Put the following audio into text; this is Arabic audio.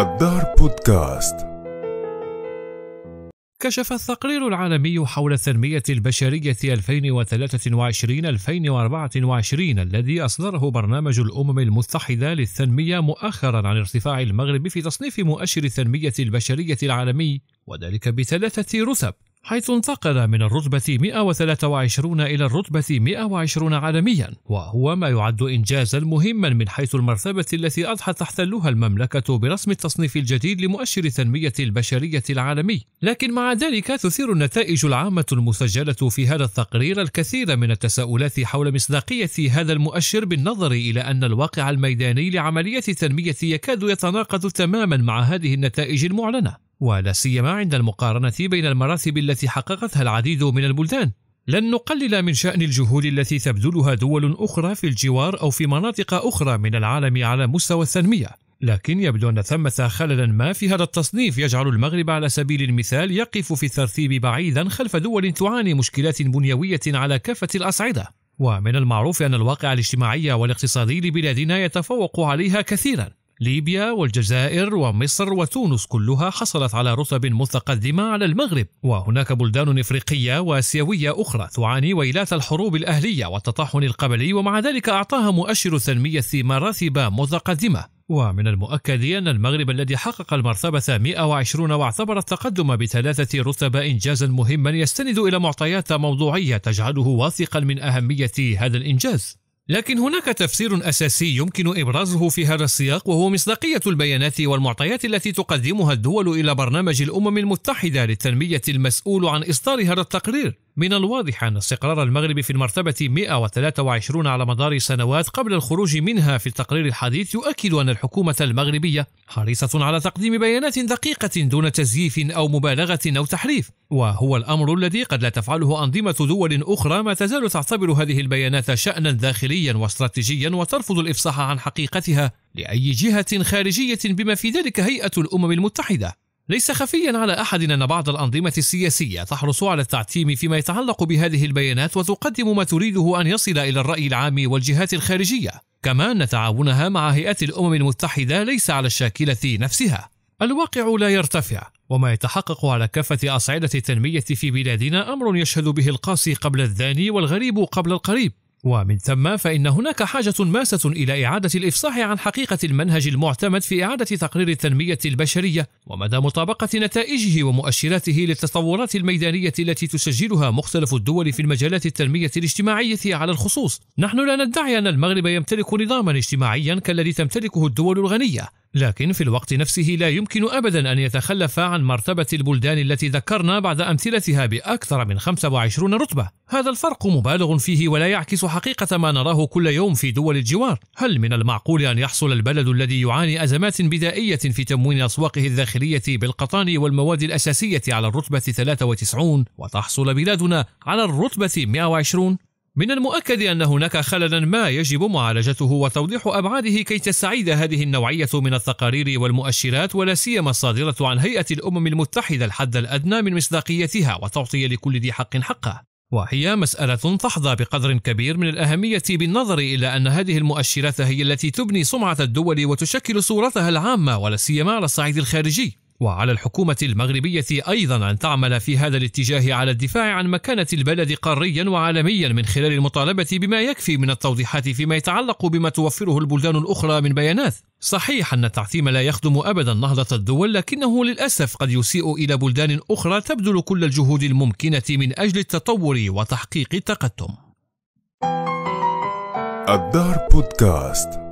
الدار بودكاست كشف التقرير العالمي حول التنمية البشرية 2023-2024 الذي أصدره برنامج الأمم المتحدة للتنمية مؤخرا عن ارتفاع المغرب في تصنيف مؤشر التنمية البشرية العالمي وذلك بثلاثة رتب حيث انتقل من الرتبة 123 إلى الرتبة 120 عالميا وهو ما يعد إنجازا مهما من حيث المرتبة التي أضحت تحتلها المملكة برسم التصنيف الجديد لمؤشر التنمية البشرية العالمي لكن مع ذلك تثير النتائج العامة المسجلة في هذا التقرير الكثير من التساؤلات حول مصداقية هذا المؤشر بالنظر إلى أن الواقع الميداني لعملية التنمية يكاد يتناقض تماما مع هذه النتائج المعلنة ولا سيما عند المقارنة بين المراتب التي حققتها العديد من البلدان. لن نقلل من شأن الجهود التي تبذلها دول أخرى في الجوار أو في مناطق أخرى من العالم على مستوى التنمية، لكن يبدو أن ثمة خللا ما في هذا التصنيف يجعل المغرب على سبيل المثال يقف في الترتيب بعيدا خلف دول تعاني مشكلات بنيوية على كافة الأصعدة، ومن المعروف أن الواقع الاجتماعي والاقتصادي لبلادنا يتفوق عليها كثيرا، ليبيا والجزائر ومصر وتونس كلها حصلت على رتب متقدمة على المغرب وهناك بلدان إفريقية وآسيوية أخرى تعاني ويلات الحروب الأهلية والتطاحن القبلي ومع ذلك أعطاها مؤشر التنمية مراتب متقدمة ومن المؤكد أن المغرب الذي حقق المرتبة 120 واعتبر التقدم بثلاثة رتب إنجازا مهما يستند إلى معطيات موضوعية تجعله واثقا من أهمية هذا الإنجاز لكن هناك تفسير أساسي يمكن إبرازه في هذا السياق وهو مصداقية البيانات والمعطيات التي تقدمها الدول إلى برنامج الأمم المتحدة للتنمية المسؤول عن إصدار هذا التقرير من الواضح أن استقرار المغرب في المرتبة 123 على مدار سنوات قبل الخروج منها في التقرير الحديث يؤكد أن الحكومة المغربية حريصة على تقديم بيانات دقيقة دون تزييف أو مبالغة أو تحريف وهو الأمر الذي قد لا تفعله أنظمة دول أخرى ما تزال تعتبر هذه البيانات شأنا داخليا واستراتيجيا وترفض الإفصاح عن حقيقتها لأي جهة خارجية بما في ذلك هيئة الأمم المتحدة ليس خفيا على احد ان بعض الانظمه السياسيه تحرص على التعتيم فيما يتعلق بهذه البيانات وتقدم ما تريده ان يصل الى الراي العام والجهات الخارجيه كما ان تعاونها مع هيئات الامم المتحده ليس على الشاكله نفسها الواقع لا يرتفع وما يتحقق على كافه اصعده التنميه في بلادنا امر يشهد به القاسي قبل الذاني والغريب قبل القريب ومن ثم فإن هناك حاجة ماسة إلى إعادة الإفصاح عن حقيقة المنهج المعتمد في إعادة تقرير التنمية البشرية ومدى مطابقة نتائجه ومؤشراته للتطورات الميدانية التي تسجلها مختلف الدول في المجالات التنمية الاجتماعية على الخصوص. نحن لا ندعي أن المغرب يمتلك نظاما اجتماعيا كالذي تمتلكه الدول الغنية، لكن في الوقت نفسه لا يمكن أبدا أن يتخلف عن مرتبة البلدان التي ذكرنا بعد أمثلتها بأكثر من 25 رتبة هذا الفرق مبالغ فيه ولا يعكس حقيقة ما نراه كل يوم في دول الجوار هل من المعقول أن يحصل البلد الذي يعاني أزمات بدائية في تموين أسواقه الداخلية بالقطان والمواد الأساسية على الرتبة 93 وتحصل بلادنا على الرتبة 120 من المؤكد أن هناك خللا ما يجب معالجته وتوضيح أبعاده كي تستعيد هذه النوعية من التقارير والمؤشرات ولا سيما الصادرة عن هيئة الأمم المتحدة الحد الأدنى من مصداقيتها وتعطي لكل ذي حق حقه وهي مسألة تحظى بقدر كبير من الأهمية بالنظر إلى أن هذه المؤشرات هي التي تبني سمعة الدول وتشكل صورتها العامة ولا سيما على الصعيد الخارجي وعلى الحكومة المغربية أيضا أن تعمل في هذا الاتجاه على الدفاع عن مكانة البلد قاريا وعالميا من خلال المطالبة بما يكفي من التوضيحات فيما يتعلق بما توفره البلدان الأخرى من بيانات. صحيح أن التعثيم لا يخدم أبدا نهضة الدول لكنه للأسف قد يسيء إلى بلدان أخرى تبذل كل الجهود الممكنة من أجل التطور وتحقيق التقدم. الدار بودكاست